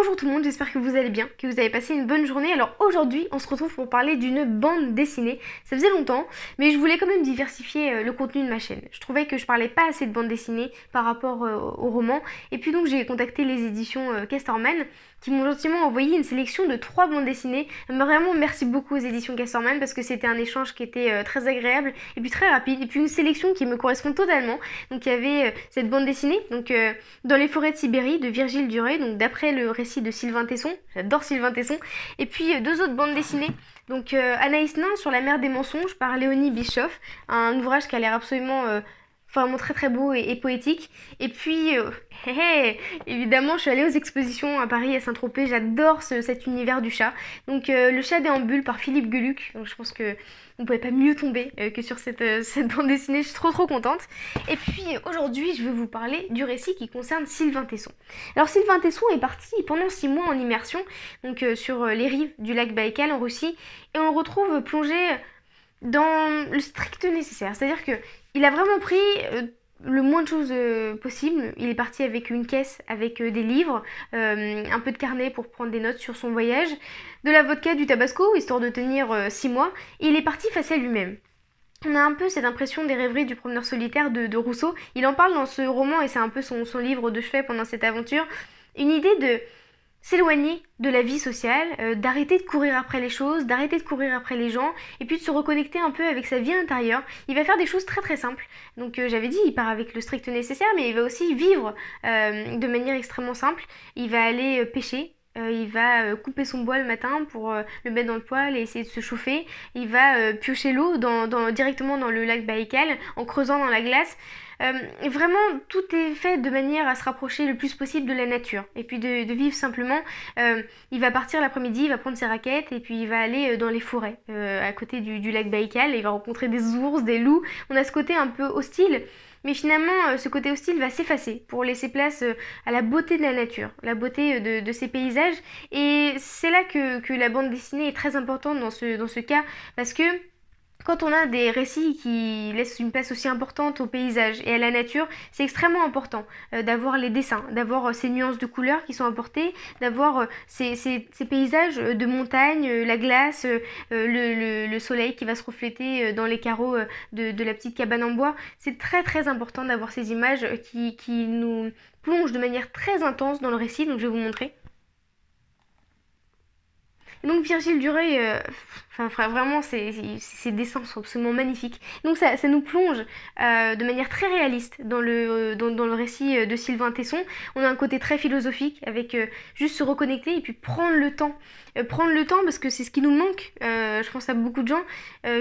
Bonjour tout le monde, j'espère que vous allez bien, que vous avez passé une bonne journée. Alors aujourd'hui, on se retrouve pour parler d'une bande dessinée. Ça faisait longtemps, mais je voulais quand même diversifier euh, le contenu de ma chaîne. Je trouvais que je parlais pas assez de bande dessinée par rapport euh, au roman. Et puis donc j'ai contacté les éditions euh, Castorman qui m'ont gentiment envoyé une sélection de trois bandes dessinées. Vraiment merci beaucoup aux éditions Castorman parce que c'était un échange qui était très agréable et puis très rapide. Et puis une sélection qui me correspond totalement. Donc il y avait cette bande dessinée, donc Dans les forêts de Sibérie de Virgile Duré, donc d'après le récit de Sylvain Tesson, j'adore Sylvain Tesson, et puis euh, deux autres bandes dessinées. Donc euh, Anaïs Nain sur la mer des mensonges par Léonie Bischoff, un ouvrage qui a l'air absolument euh, vraiment très très beau et, poétique. Et puis, euh, évidemment, je suis allée aux expositions à Paris, à Saint-Tropez, j'adore cet univers du chat. Donc, euh, Le chat déambule par Philippe Guluc, donc je pense que on pouvait pas mieux tomber euh, que sur cette, bande dessinée, je suis trop trop contente. Et puis, aujourd'hui, je vais vous parler du récit qui concerne Sylvain Tesson. Alors, Sylvain Tesson est parti pendant 6 mois en immersion, donc sur les rives du lac Baïkal en Russie, et on le retrouve plongé dans le strict nécessaire. C'est-à-dire que il a vraiment pris euh, le moins de choses euh, possible. Il est parti avec une caisse, avec euh, des livres, un peu de carnet pour prendre des notes sur son voyage, de la vodka, du tabasco, histoire de tenir 6 mois. il est parti face à lui-même. On a un peu cette impression des rêveries du promeneur solitaire de, Rousseau. Il en parle dans ce roman et c'est un peu son, son livre de chevet pendant cette aventure. Une idée de s'éloigner de la vie sociale, euh, d'arrêter de courir après les choses, d'arrêter de courir après les gens, et puis de se reconnecter un peu avec sa vie intérieure. Il va faire des choses très très simples. Donc euh, j'avais dit, il part avec le strict nécessaire, mais il va aussi vivre euh, de manière extrêmement simple. Il va aller pêcher, il va couper son bois le matin pour le mettre dans le poêle et essayer de se chauffer. Il va piocher l'eau directement dans le lac Baïkal en creusant dans la glace. Euh, vraiment, tout est fait de manière à se rapprocher le plus possible de la nature. Et puis de, vivre simplement. Euh, il va partir l'après-midi, il va prendre ses raquettes et puis il va aller euh, dans les forêts à côté du, lac Baïkal il va rencontrer des ours, des loups. On a ce côté un peu hostile. Mais finalement, ce côté hostile va s'effacer pour laisser place à la beauté de la nature, la beauté de, ces paysages. Et c'est là que, la bande dessinée est très importante dans ce cas, parce que quand on a des récits qui laissent une place aussi importante au paysage et à la nature, c'est extrêmement important euh, d'avoir les dessins, d'avoir euh, ces nuances de couleurs qui sont apportées, d'avoir euh, ces, paysages de montagne, la glace, le, soleil qui va se refléter dans les carreaux de, la petite cabane en bois. C'est très très important d'avoir ces images qui, qui nous plongent de manière très intense dans le récit, donc je vais vous montrer donc Virgile Dureuil, euh, vraiment, ses, dessins sont absolument magnifiques. Donc ça, nous plonge euh, de manière très réaliste dans le, euh, dans, dans, le récit de Sylvain Tesson. On a un côté très philosophique avec juste se reconnecter et puis prendre le temps. prendre le temps parce que c'est ce qui nous manque, je pense à beaucoup de gens,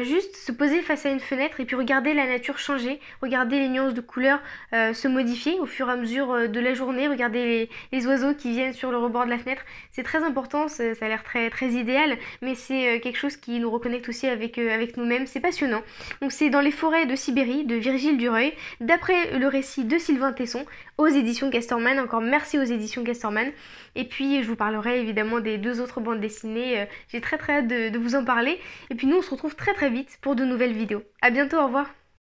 juste se poser face à une fenêtre et puis regarder la nature changer, regarder les nuances de couleurs se modifier au fur et à mesure de la journée, regarder les, les oiseaux qui viennent sur le rebord de la fenêtre. C'est très important, ça a l'air très, très idéal, mais c'est euh, quelque chose qui nous reconnecte aussi avec, euh, avec nous-mêmes, c'est passionnant. Donc c'est dans les forêts de Sibérie de Virgile Dureuil, d'après le récit de Sylvain Tesson, aux éditions Castorman, encore merci aux éditions Castorman. Et puis je vous parlerai évidemment des deux autres bandes dessinées, euh, j'ai très très hâte de, de vous en parler. Et puis nous on se retrouve très très vite pour de nouvelles vidéos. à bientôt, au revoir